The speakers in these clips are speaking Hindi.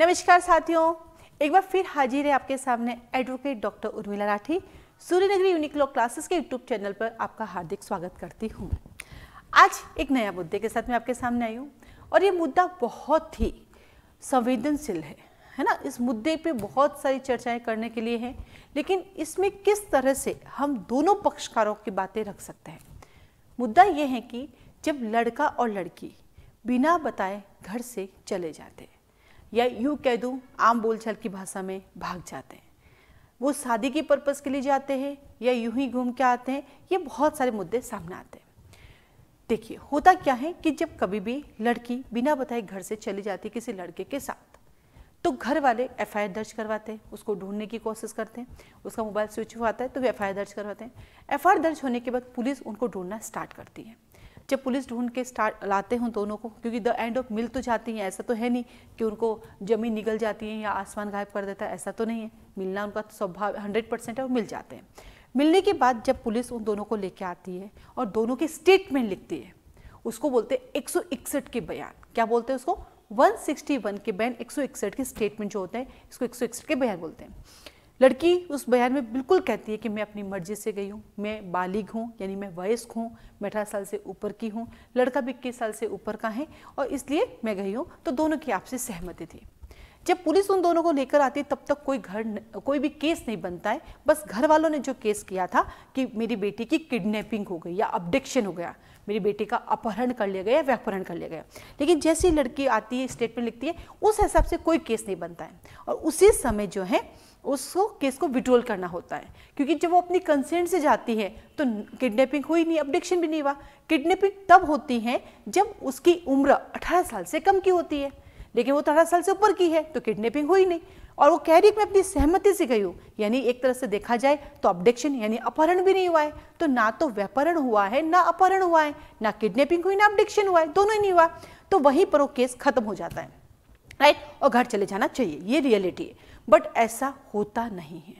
नमस्कार साथियों एक बार फिर हाजिर है आपके सामने एडवोकेट डॉक्टर उर्मिला राठी सूर्यनगरी यूनिक्लो क्लासेस के यूट्यूब चैनल पर आपका हार्दिक स्वागत करती हूँ आज एक नया मुद्दे के साथ मैं आपके सामने आई हूँ और ये मुद्दा बहुत ही संवेदनशील है है ना इस मुद्दे पे बहुत सारी चर्चाएं करने के लिए हैं लेकिन इसमें किस तरह से हम दोनों पक्षकारों की बातें रख सकते हैं मुद्दा ये है कि जब लड़का और लड़की बिना बताए घर से चले जाते हैं या यूँ कह दूँ आम बोलचाल की भाषा में भाग जाते हैं वो शादी की पर्पज़ के लिए जाते हैं या यूं ही घूम के आते हैं ये बहुत सारे मुद्दे सामने आते हैं देखिए होता क्या है कि जब कभी भी लड़की बिना बताए घर से चली जाती किसी लड़के के साथ तो घर वाले एफ दर्ज करवाते हैं उसको ढूंढने की कोशिश करते हैं उसका मोबाइल स्विच हुआ आता है तो वे एफ दर्ज करवाते हैं एफ दर्ज होने के बाद पुलिस उनको ढूंढना स्टार्ट करती है जब पुलिस ढूंढ के स्टार्ट लाते हैं दोनों को क्योंकि द एंड ऑफ मिल तो जाती हैं ऐसा तो है नहीं कि उनको ज़मीन निकल जाती है या आसमान गायब कर देता है ऐसा तो नहीं है मिलना उनका स्वभाव हंड्रेड परसेंट है वो मिल जाते हैं मिलने के बाद जब पुलिस उन दोनों को लेके आती है और दोनों के स्टेटमेंट लिखती है उसको बोलते हैं एक के बयान क्या बोलते हैं उसको 161 के बयान एक के स्टेटमेंट जो होते हैं इसको एक के बयान बोलते हैं लड़की उस बयान में बिल्कुल कहती है कि मैं अपनी मर्जी से गई हूँ मैं बालिग हूँ यानी मैं वयस्क हूँ मैं अठारह साल से ऊपर की हूँ लड़का भी इक्कीस साल से ऊपर का है और इसलिए मैं गई हूँ तो दोनों की आपसे सहमति थी जब पुलिस उन दोनों को लेकर आती तब तक कोई घर कोई भी केस नहीं बनता है बस घर वालों ने जो केस किया था कि मेरी बेटी की किडनैपिंग हो गई या अबडिक्शन हो गया मेरी बेटी का अपहरण कर लिया गया या अपहरण कर लिया गया लेकिन जैसी लड़की आती है स्टेटमेंट लिखती है उस हिसाब से कोई केस नहीं बनता है और उसी समय जो है उसको केस को विड्रोल करना होता है क्योंकि जब वो अपनी कंसेंट से जाती है तो किडनैपिंग हुई नहीं अपडिक्शन भी नहीं हुआ किडनैपिंग तब होती है जब उसकी उम्र 18 साल से कम की होती है लेकिन वो तो अठारह साल से ऊपर की है तो किडनैपिंग हुई नहीं और वो कह रही है कि मैं अपनी सहमति से गई हूँ यानी एक तरह से देखा जाए तो अपडेक्शन यानी अपहरण भी नहीं हुआ है तो ना तो व्यापरण हुआ है ना अपहरण हुआ है ना किडनेपिंग हुई ना अपडिक्शन हुआ है दोनों ही नहीं हुआ तो वहीं पर वो केस खत्म हो जाता है राइट और घर चले जाना चाहिए ये रियलिटी है बट ऐसा होता नहीं है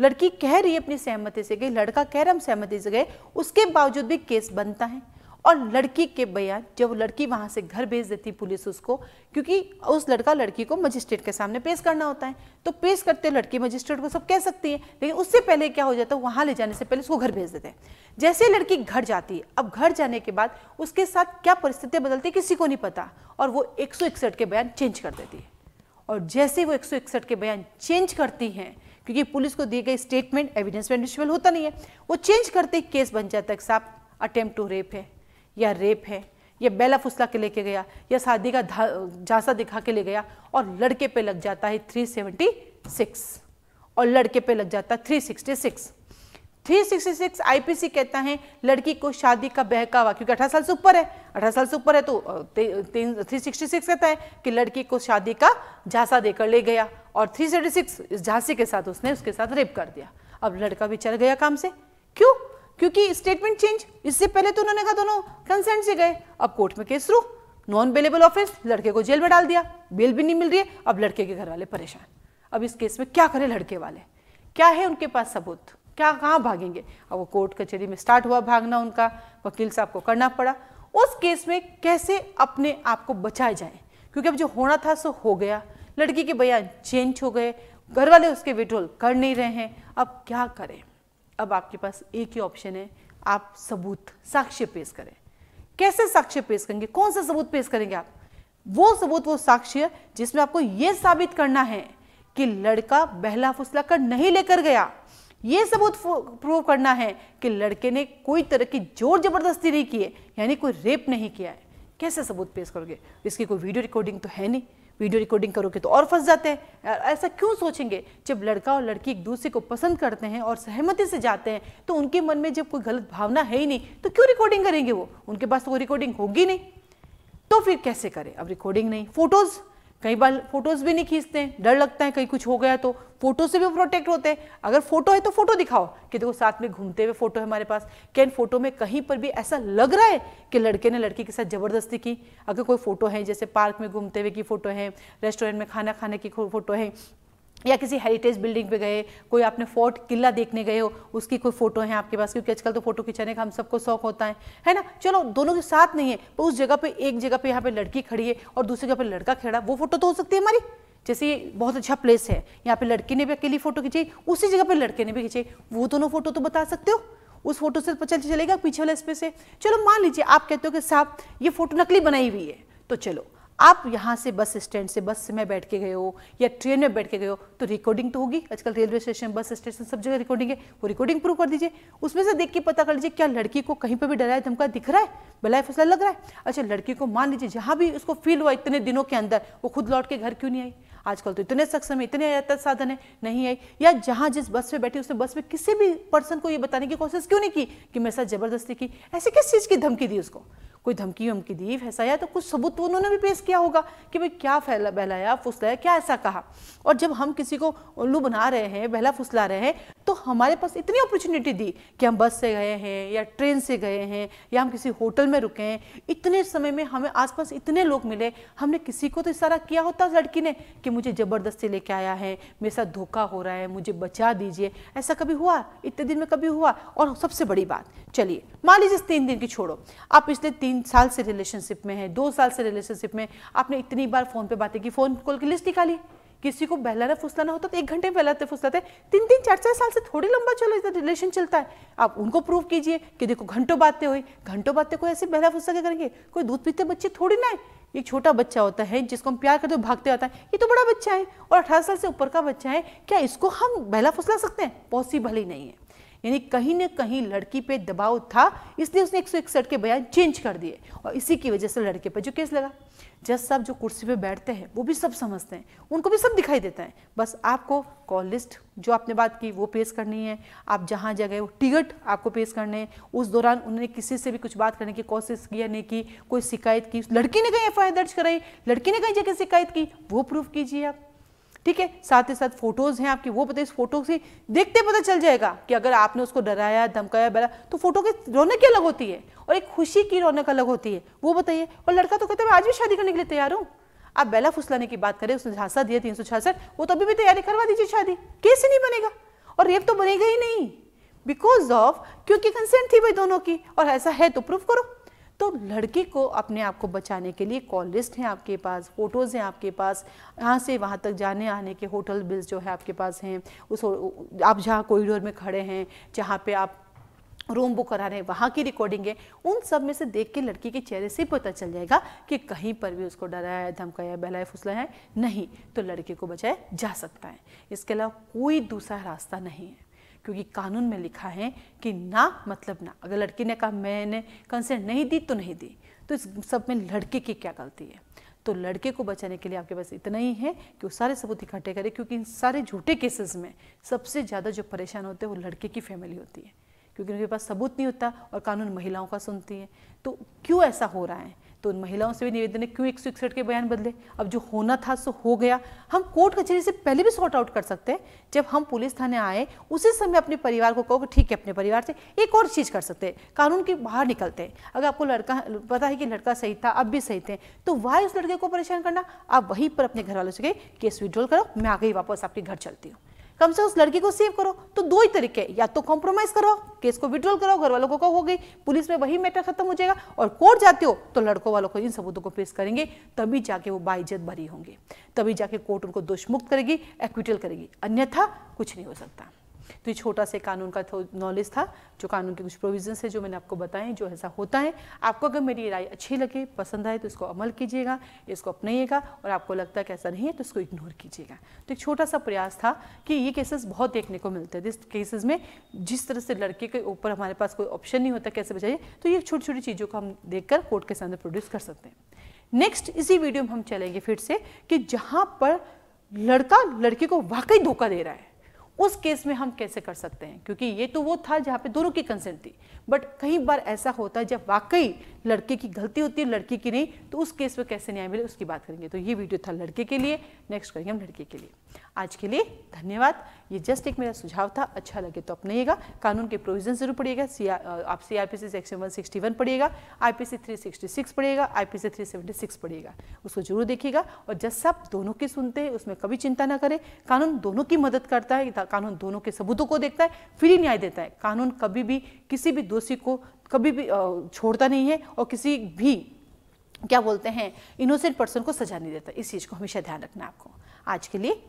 लड़की कह रही है अपनी सहमति से गई लड़का कह रहा हम सहमति से गए उसके बावजूद भी केस बनता है और लड़की के बयान जब लड़की वहाँ से घर भेज देती पुलिस उसको क्योंकि उस लड़का लड़की को मजिस्ट्रेट के सामने पेश करना होता है तो पेश करते लड़की मजिस्ट्रेट को सब कह सकती है लेकिन उससे पहले क्या हो जाता है वहाँ ले जाने से पहले उसको घर भेज देते हैं जैसे लड़की घर जाती है अब घर जाने के बाद उसके साथ क्या परिस्थितियाँ बदलती किसी को नहीं पता और वो एक के बयान चेंज कर देती है और जैसे वो एक के बयान चेंज करती हैं क्योंकि पुलिस को दिए गए स्टेटमेंट एविडेंस में होता नहीं है वो चेंज करते केस बन जाता है साहब अटेम्प्ट टू रेप है या रेप है या बेला फुसला के लेके गया या शादी का झांसा दिखा के ले गया और लड़के पे लग जाता है 376 और लड़के पे लग जाता है 366 366 आईपीसी कहता है लड़की को शादी का बहकावा क्योंकि अठारह साल से ऊपर है अठारह साल से ऊपर है तो थ्री सिक्सटी सिक्स कहता है कि लड़की को शादी का झांसा देकर ले गया और थ्री सिक्स झांसी के साथ उसने उसके साथ रेप कर दिया अब लड़का भी चल गया काम से क्यों क्योंकि स्टेटमेंट चेंज इससे पहले तो उन्होंने कहा दोनों कंसेंट से गए अब कोर्ट में केस रू नॉन बेलेबल ऑफेंस लड़के को जेल में डाल दिया बेल भी नहीं मिल रही है अब लड़के के घर वाले परेशान अब इस केस में क्या करें लड़के वाले क्या है उनके पास सबूत क्या कहाँ भागेंगे अब वो कोर्ट कचहरी में स्टार्ट हुआ भागना उनका वकील साहब को करना पड़ा उस केस में कैसे अपने आप को बचाए जाए क्योंकि अब जो होना था सो हो गया लड़की के बयान चेंज हो गए घर वाले उसके विड्रोल कर नहीं रहे हैं अब क्या करें अब आपके पास एक ही ऑप्शन है आप सबूत साक्ष्य पेश करें कैसे साक्ष्य पेश करेंगे कौन सा सबूत पेश करेंगे आप वो सबूत वो साक्ष्य जिसमें आपको यह साबित करना है कि लड़का बहला फुसला कर नहीं लेकर गया ये सबूत प्रूव करना है कि लड़के ने कोई तरह की जोर जबरदस्ती नहीं की है यानी कोई रेप नहीं किया है कैसे सबूत पेश करोगे इसकी कोई वीडियो रिकॉर्डिंग तो है नहीं वीडियो रिकॉर्डिंग करोगे तो और फंस जाते हैं ऐसा क्यों सोचेंगे जब लड़का और लड़की एक दूसरे को पसंद करते हैं और सहमति से जाते हैं तो उनके मन में जब कोई गलत भावना है ही नहीं तो क्यों रिकॉर्डिंग करेंगे वो उनके पास तो वो रिकॉर्डिंग होगी नहीं तो फिर कैसे करें अब रिकॉर्डिंग नहीं फोटोज़ कई बार फोटोज भी नहीं खींचते हैं डर लगता है कहीं कुछ हो गया तो फोटो से भी प्रोटेक्ट होते हैं अगर फोटो है तो फोटो दिखाओ कि देखो साथ में घूमते हुए फोटो है हमारे पास कैन फोटो में कहीं पर भी ऐसा लग रहा है कि लड़के ने लड़की के साथ ज़बरदस्ती की अगर कोई फोटो है जैसे पार्क में घूमते हुए की फ़ोटो है रेस्टोरेंट में खाना खाने की फोटो है या किसी हेरिटेज बिल्डिंग पे गए कोई आपने फोर्ट किला देखने गए हो उसकी कोई फोटो है आपके पास क्योंकि आजकल तो फोटो खिंचाने का हम सबको शौक होता है है ना चलो दोनों के साथ नहीं है पर उस जगह पे एक जगह पे यहाँ पे लड़की खड़ी है और दूसरी जगह पे लड़का खड़ा वो फोटो तो हो सकती है हमारी जैसे ये बहुत अच्छा प्लेस है यहाँ पे लड़की ने भी अकेली फोटो खींची उसी जगह पे लड़के ने भी खींची वो दोनों फोटो तो बता सकते हो उस फोटो से पता चलेगा पीछे वाले स्पेस से चलो मान लीजिए आप कहते हो कि साहब ये फोटो नकली बनाई हुई है तो चलो आप यहाँ से बस स्टैंड से बस में बैठ के गए हो या ट्रेन में बैठ के गए हो तो रिकॉर्डिंग तो होगी आजकल रेलवे स्टेशन बस स्टेशन सब जगह रिकॉर्डिंग है वो रिकॉर्डिंग प्रूव कर दीजिए उसमें से देख के पता कर लीजिए क्या लड़की को कहीं पर भी डराया धमका दिख रहा है बलाए फसला लग रहा है अच्छा लड़की को मान लीजिए जहाँ भी उसको फील हुआ इतने दिनों के अंदर वो खुद लौट के घर क्यों नहीं आई आजकल तो इतने सक्षम है इतने यातायात साधन है नहीं आई या जहाँ जिस बस में बैठी उसने बस में किसी भी पर्सन को ये बताने की कोशिश क्यों नहीं की कि मेरे साथ जबरदस्ती की ऐसी किस चीज़ की धमकी दी उसको कोई धमकी वमकी दी फैसाया तो कुछ सबूत तो उन्होंने भी पेश किया होगा कि भाई क्या फैला बहलाया फुसलाया क्या ऐसा कहा और जब हम किसी को उल्लू बना रहे हैं बहला फुसला रहे हैं तो हमारे पास इतनी अपॉर्चुनिटी दी कि हम बस से गए हैं या ट्रेन से गए हैं या हम किसी होटल में रुके हैं इतने समय में हमें आसपास इतने लोग मिले हमने किसी को तो इशारा किया होता उस लड़की ने कि मुझे ज़बरदस्ती लेके आया है मेरे साथ धोखा हो रहा है मुझे बचा दीजिए ऐसा कभी हुआ इतने दिन में कभी हुआ और सबसे बड़ी बात चलिए मान लीजिए तीन दिन की छोड़ो आप पिछले तीन तीन साल से रिलेशनशिप में है दो साल से रिलेशनशिप में आपने इतनी बार फ़ोन पे बातें की फ़ोन कॉल की लिस्ट निकाली किसी को बहलाना फुसलाना होता तो एक घंटे बहलाते फुसलाते तीन तीन चार चार साल से थोड़ी लंबा चलो इधर रिलेशन चलता है आप उनको प्रूव कीजिए कि देखो घंटों बातें हुई घंटों बातें कोई ऐसे बहला फुसला के करेंगे कोई दूध पीते बच्चे थोड़ी ना है ये छोटा बच्चा होता है जिसको हम प्यार करते हो भागते होता है ये तो बड़ा बच्चा है और अठारह साल से ऊपर का बच्चा है क्या इसको हम बहला फुसला सकते हैं पॉसिबल ही नहीं है यानी कहीं ना कहीं लड़की पे दबाव था इसलिए उसने एक के बयान चेंज कर दिए और इसी की वजह से लड़के पर जो केस लगा जज साहब जो कुर्सी पे बैठते हैं वो भी सब समझते हैं उनको भी सब दिखाई देता है बस आपको कॉल लिस्ट जो आपने बात की वो पेश करनी है आप जहाँ जगह वो टिकट आपको पेश करने हैं उस दौरान उन्होंने किसी से भी कुछ बात करने की कोशिश किया नहीं की कोई शिकायत की लड़की ने कहीं एफ दर्ज कराई लड़की ने कहीं जगह शिकायत की वो प्रूफ कीजिए आप ठीक है साथ ही साथ फोटोज हैं आपकी वो बताइए इस फोटो से देखते पता चल जाएगा कि अगर आपने उसको डराया धमकाया बला तो फोटो की रौनक अलग होती है और एक खुशी की रौनक अलग होती है वो बताइए और लड़का तो कहता है मैं आज भी शादी करने के लिए तैयार हूँ आप बेला फुसलाने की बात करें उसने झांसा दिया तीन वो तो अभी भी तैयारी करवा दीजिए शादी कैसे नहीं बनेगा और रेप तो बनेगा ही नहीं बिकॉज ऑफ क्योंकि कंसेंट थी भाई दोनों की और ऐसा है तो प्रूफ करो तो लड़के को अपने आप को बचाने के लिए कॉल लिस्ट हैं आपके पास फ़ोटोज़ हैं आपके पास यहाँ से वहाँ तक जाने आने के होटल बिल्स जो है आपके पास हैं उस आप जहाँ कॉरिडोर में खड़े हैं जहाँ पे आप रूम बुक करा रहे हैं वहाँ की रिकॉर्डिंग है उन सब में से देख के लड़की के चेहरे से पता चल जाएगा कि कहीं पर भी उसको डराया है धमकाया बहलाया फुसलाया है नहीं तो लड़के को बचाया जा सकता है इसके अलावा कोई दूसरा रास्ता नहीं है क्योंकि कानून में लिखा है कि ना मतलब ना अगर लड़की ने कहा मैंने कंसेंट नहीं दी तो नहीं दी तो इस सब में लड़के की क्या गलती है तो लड़के को बचाने के लिए आपके पास इतना ही है कि वो सारे सबूत इकट्ठे करें क्योंकि इन सारे झूठे केसेस में सबसे ज़्यादा जो परेशान होते हैं वो लड़के की फैमिली होती है क्योंकि उनके पास सबूत नहीं होता और कानून महिलाओं का सुनती है तो क्यों ऐसा हो रहा है तो उन महिलाओं से भी निवेदन है क्यों एक सौ इकसठ के बयान बदले अब जो होना था सो हो गया हम कोर्ट कचहरी से पहले भी सॉर्ट आउट कर सकते हैं जब हम पुलिस थाने आए उसी समय अपने परिवार को कहो कि ठीक है अपने परिवार से एक और चीज़ कर सकते हैं कानून के बाहर निकलते हैं अगर आपको लड़का पता है कि लड़का सही था अब भी सही थे तो वाई उस लड़के को परेशान करना आप वहीं पर अपने घर वालों से गए केस विड्रॉल करो मैं आ गई वापस आपके घर चलती हूँ कम से उस लड़की को सेव करो तो दो ही तरीके या तो कॉम्प्रोमाइज करो केस को विड्रॉल करो घर वालों को कहो हो गई पुलिस में वही मैटर खत्म हो जाएगा और कोर्ट जाते हो तो लड़कों वालों को इन सबूतों को पेश करेंगे तभी जाके वो बाइजत भरी होंगे तभी जाके कोर्ट उनको दोषमुक्त करेगी एक्विटल करेगी अन्यथा कुछ नहीं हो सकता तो ये छोटा सा कानून का नॉलेज था जो कानून के कुछ प्रोविजन है जो मैंने आपको बताए जो ऐसा होता है आपको अगर मेरी राय अच्छी लगे पसंद आए तो इसको अमल कीजिएगा इसको अपनाइएगा और आपको लगता है कि ऐसा नहीं है तो इसको इग्नोर कीजिएगा तो एक छोटा सा प्रयास था कि ये केसेस बहुत देखने को मिलते हैं जिस केसेस में जिस तरह से लड़के के ऊपर हमारे पास कोई ऑप्शन नहीं होता कैसे बचाइए तो ये छोटी छोटी चीज़ों को हम देख कोर्ट के सामने प्रोड्यूस कर सकते हैं नेक्स्ट इसी वीडियो में हम चलेंगे फिर से कि जहाँ पर लड़का लड़की को वाकई धोखा दे रहा है उस केस में हम कैसे कर सकते हैं क्योंकि ये तो वो था जहाँ पे दोनों की कंसेंट थी बट कई बार ऐसा होता है जब वाकई लड़के की गलती होती है लड़की की नहीं तो उस केस में कैसे न्याय मिले उसकी बात करेंगे तो ये वीडियो था लड़के के लिए नेक्स्ट करेंगे हम लड़के के लिए आज के लिए धन्यवाद ये जस्ट एक मेरा सुझाव था अच्छा लगे तो अपनाइएगा कानून के प्रोविजन जरूर पढ़िएगा सी आप C R P C section one sixty one पढ़िएगा I P C three sixty six पढ़िएगा I P C three seventy six पढ़िएगा उसको जरूर देखिएगा और जब सब दोनों की सुनते हैं उसमें कभी चिंता ना करें कानून दोनों की मदद करता है कानून दोनों के सबूतों को देखता है फिर ही न्याय देता है कानून कभी भी किसी भी दोषी को कभी भी छोड़ता नहीं है और किसी भी क्या बोलते हैं इनोसेंट पर्सन को सजा नहीं देता इस चीज़ को हमेशा ध्यान रखना आपको आज के लिए